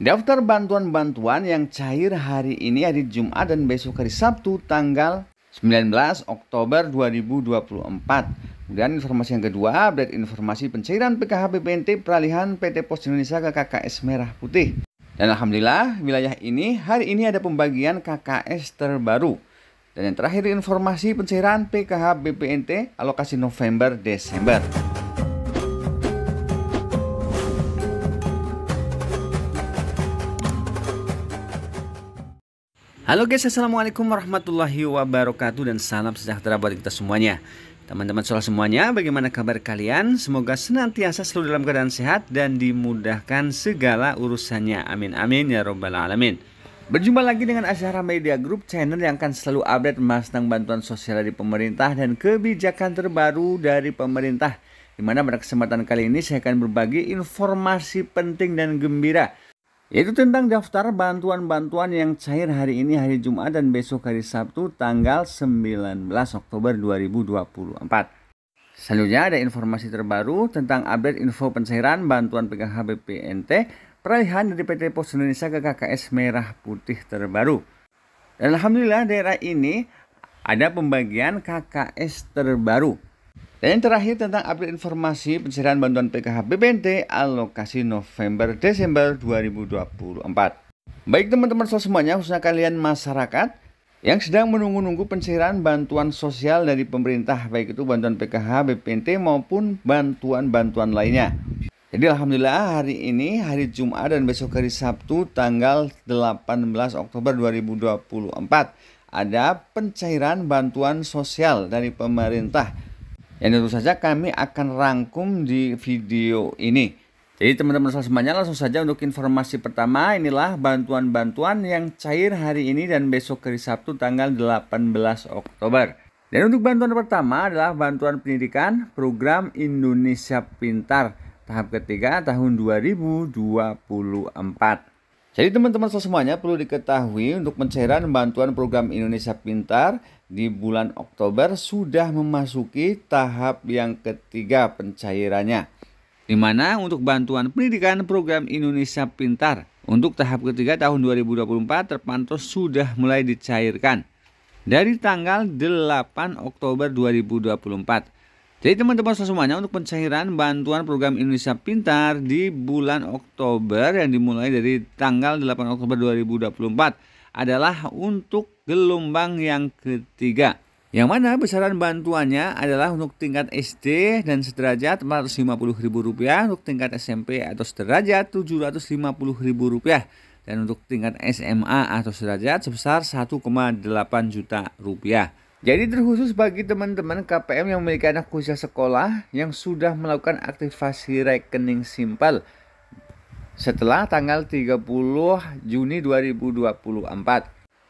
Daftar bantuan-bantuan yang cair hari ini hari Jumat dan besok hari Sabtu tanggal 19 Oktober 2024. Kemudian informasi yang kedua, update informasi pencairan PKH BPNT peralihan PT Pos Indonesia ke KKS Merah Putih. Dan Alhamdulillah wilayah ini hari ini ada pembagian KKS terbaru. Dan yang terakhir informasi pencairan PKH BPNT alokasi November-Desember. Halo guys, Assalamualaikum warahmatullahi wabarakatuh dan salam sejahtera buat kita semuanya. Teman-teman sholat semuanya, bagaimana kabar kalian? Semoga senantiasa selalu dalam keadaan sehat dan dimudahkan segala urusannya. Amin amin ya robbal alamin. Berjumpa lagi dengan Asyara Media Group channel yang akan selalu update tentang bantuan sosial dari pemerintah dan kebijakan terbaru dari pemerintah. Di mana pada kesempatan kali ini saya akan berbagi informasi penting dan gembira yaitu tentang daftar bantuan-bantuan yang cair hari ini hari Jumat dan besok hari Sabtu tanggal 19 Oktober 2024. Selanjutnya ada informasi terbaru tentang update info pencairan bantuan PKH BPNT peralihan dari PT Pos Indonesia ke KKS Merah Putih terbaru. Dan Alhamdulillah daerah ini ada pembagian KKS terbaru dan yang terakhir tentang update informasi pencairan bantuan PKH BPNT alokasi November Desember 2024. Baik teman-teman sosial semuanya khususnya kalian masyarakat yang sedang menunggu-nunggu pencairan bantuan sosial dari pemerintah baik itu bantuan PKH BPNT maupun bantuan-bantuan lainnya. Jadi alhamdulillah hari ini hari Jumat dan besok hari Sabtu tanggal 18 Oktober 2024 ada pencairan bantuan sosial dari pemerintah yang tentu saja kami akan rangkum di video ini. Jadi teman-teman semuanya langsung saja untuk informasi pertama inilah bantuan-bantuan yang cair hari ini dan besok hari Sabtu tanggal 18 Oktober. Dan untuk bantuan pertama adalah bantuan pendidikan program Indonesia Pintar tahap ketiga tahun 2024. Jadi teman-teman semuanya perlu diketahui untuk pencairan bantuan program Indonesia Pintar di bulan Oktober sudah memasuki tahap yang ketiga pencairannya. Di mana untuk bantuan pendidikan program Indonesia Pintar untuk tahap ketiga tahun 2024 terpantau sudah mulai dicairkan dari tanggal 8 Oktober 2024 jadi teman-teman semuanya untuk pencairan bantuan program Indonesia Pintar di bulan Oktober yang dimulai dari tanggal 8 Oktober 2024 adalah untuk gelombang yang ketiga. Yang mana besaran bantuannya adalah untuk tingkat SD dan sederajat Rp450.000, untuk tingkat SMP atau sederajat Rp750.000, dan untuk tingkat SMA atau sederajat sebesar 1,8 juta rupiah. Jadi terkhusus bagi teman-teman KPM yang memiliki anak usia sekolah yang sudah melakukan aktivasi rekening simpel setelah tanggal 30 Juni 2024.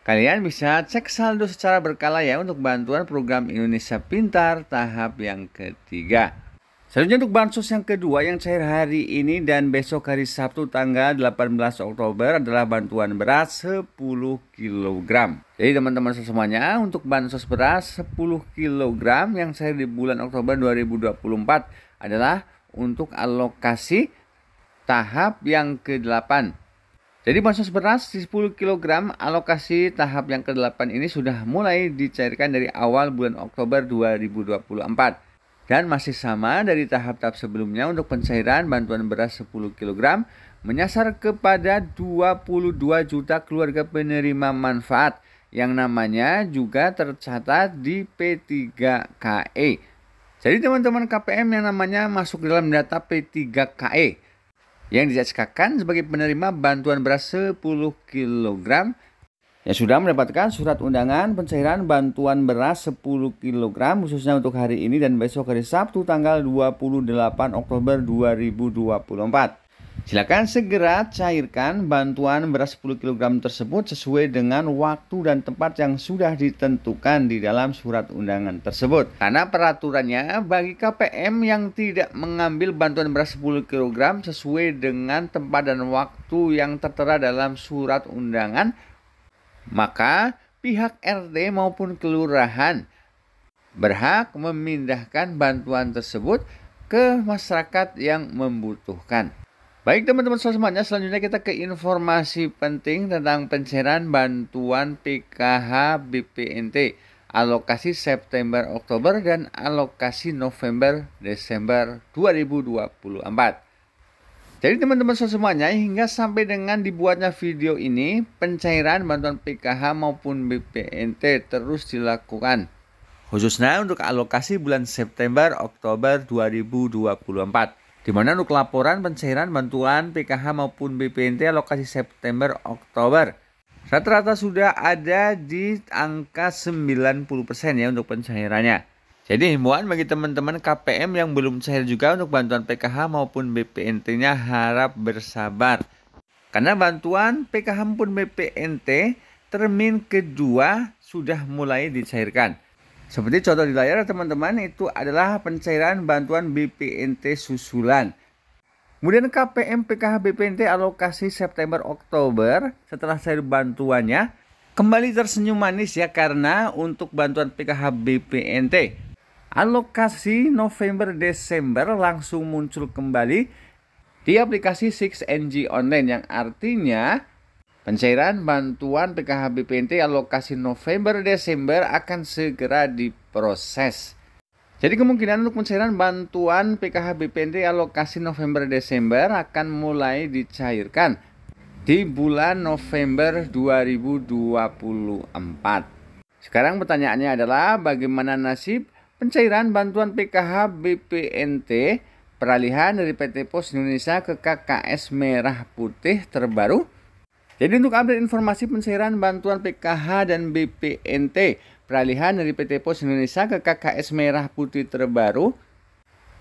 Kalian bisa cek saldo secara berkala ya untuk bantuan program Indonesia Pintar tahap yang ketiga. Selanjutnya untuk bansos yang kedua yang cair hari ini dan besok hari Sabtu tanggal 18 Oktober adalah bantuan beras 10 kg. Jadi teman-teman semuanya untuk bansos beras 10 kg yang cair di bulan Oktober 2024 adalah untuk alokasi tahap yang ke-8. Jadi bansos beras 10 kg alokasi tahap yang ke-8 ini sudah mulai dicairkan dari awal bulan Oktober 2024. Dan masih sama dari tahap-tahap sebelumnya untuk pencairan bantuan beras 10 kg menyasar kepada 22 juta keluarga penerima manfaat yang namanya juga tercatat di P3KE. Jadi teman-teman KPM yang namanya masuk dalam data P3KE yang dijadikan sebagai penerima bantuan beras 10 kg Ya sudah mendapatkan surat undangan pencairan bantuan beras 10 kg khususnya untuk hari ini dan besok hari Sabtu tanggal 28 Oktober 2024. Silakan segera cairkan bantuan beras 10 kg tersebut sesuai dengan waktu dan tempat yang sudah ditentukan di dalam surat undangan tersebut. Karena peraturannya bagi KPM yang tidak mengambil bantuan beras 10 kg sesuai dengan tempat dan waktu yang tertera dalam surat undangan maka pihak RT maupun kelurahan berhak memindahkan bantuan tersebut ke masyarakat yang membutuhkan. Baik teman-teman semuanya, selanjutnya kita ke informasi penting tentang pencairan bantuan PKH BPNT, alokasi September Oktober dan alokasi November Desember 2024. Jadi teman-teman semuanya hingga sampai dengan dibuatnya video ini pencairan bantuan PKH maupun BPNT terus dilakukan. Khususnya untuk alokasi bulan September Oktober 2024 di mana untuk laporan pencairan bantuan PKH maupun BPNT alokasi September Oktober rata-rata sudah ada di angka 90% ya untuk pencairannya. Jadi himbauan bagi teman-teman KPM yang belum cair juga untuk bantuan PKH maupun BPNT-nya harap bersabar. Karena bantuan PKH maupun BPNT termin kedua sudah mulai dicairkan. Seperti contoh di layar teman-teman itu adalah pencairan bantuan BPNT susulan. Kemudian KPM PKH BPNT alokasi September Oktober setelah cair bantuannya kembali tersenyum manis ya karena untuk bantuan PKH BPNT alokasi November Desember langsung muncul kembali di aplikasi 6NG online yang artinya pencairan bantuan PKH BPNT alokasi November Desember akan segera diproses. Jadi kemungkinan untuk pencairan bantuan PKH BPNT alokasi November Desember akan mulai dicairkan di bulan November 2024. Sekarang pertanyaannya adalah bagaimana nasib pencairan bantuan PKH BPNT peralihan dari PT Pos Indonesia ke KKS Merah Putih terbaru. Jadi untuk update informasi pencairan bantuan PKH dan BPNT peralihan dari PT Pos Indonesia ke KKS Merah Putih terbaru,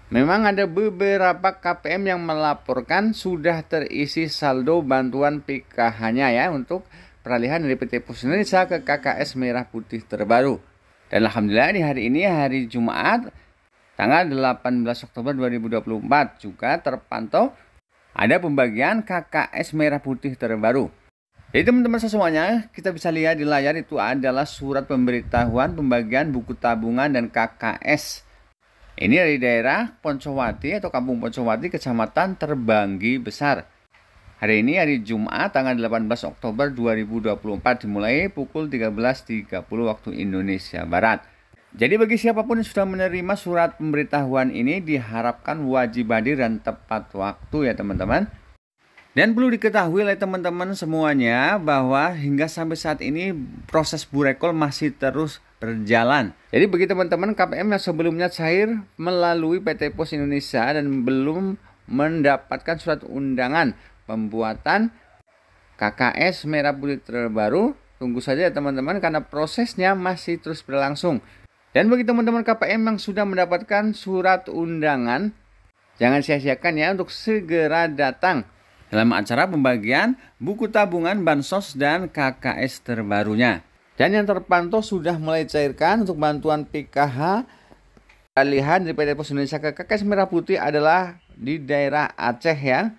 memang ada beberapa KPM yang melaporkan sudah terisi saldo bantuan PKH-nya ya untuk peralihan dari PT Pos Indonesia ke KKS Merah Putih terbaru. Dan alhamdulillah di hari ini hari Jumat tanggal 18 Oktober 2024 juga terpantau ada pembagian KKS merah putih terbaru. Jadi teman-teman semuanya kita bisa lihat di layar itu adalah surat pemberitahuan pembagian buku tabungan dan KKS. Ini dari daerah Poncowati atau Kampung Poncowati, Kecamatan Terbanggi Besar. Hari ini hari Jumat tanggal 18 Oktober 2024 dimulai pukul 13.30 waktu Indonesia Barat. Jadi bagi siapapun yang sudah menerima surat pemberitahuan ini diharapkan wajib hadir dan tepat waktu ya teman-teman. Dan perlu diketahui oleh teman-teman semuanya bahwa hingga sampai saat ini proses burekol masih terus berjalan. Jadi bagi teman-teman KPM yang sebelumnya cair melalui PT Pos Indonesia dan belum mendapatkan surat undangan pembuatan KKS Merah Putih terbaru. Tunggu saja ya teman-teman karena prosesnya masih terus berlangsung. Dan bagi teman-teman KPM yang sudah mendapatkan surat undangan, jangan sia-siakan ya untuk segera datang dalam acara pembagian buku tabungan Bansos dan KKS terbarunya. Dan yang terpantau sudah mulai cairkan untuk bantuan PKH alihan dari PT Pos Indonesia ke KKS Merah Putih adalah di daerah Aceh ya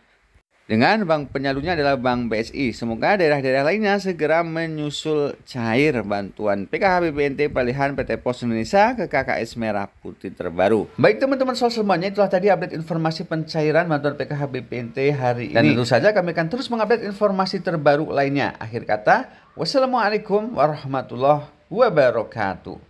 dengan bank penyalurnya adalah Bank BSI. Semoga daerah-daerah lainnya segera menyusul cair bantuan PKH BPNT pilihan PT Pos Indonesia ke KKS Merah Putih terbaru. Baik teman-teman soal semuanya itulah tadi update informasi pencairan bantuan PKH BPNT hari ini. Dan tentu saja kami akan terus mengupdate informasi terbaru lainnya. Akhir kata, wassalamualaikum warahmatullahi wabarakatuh.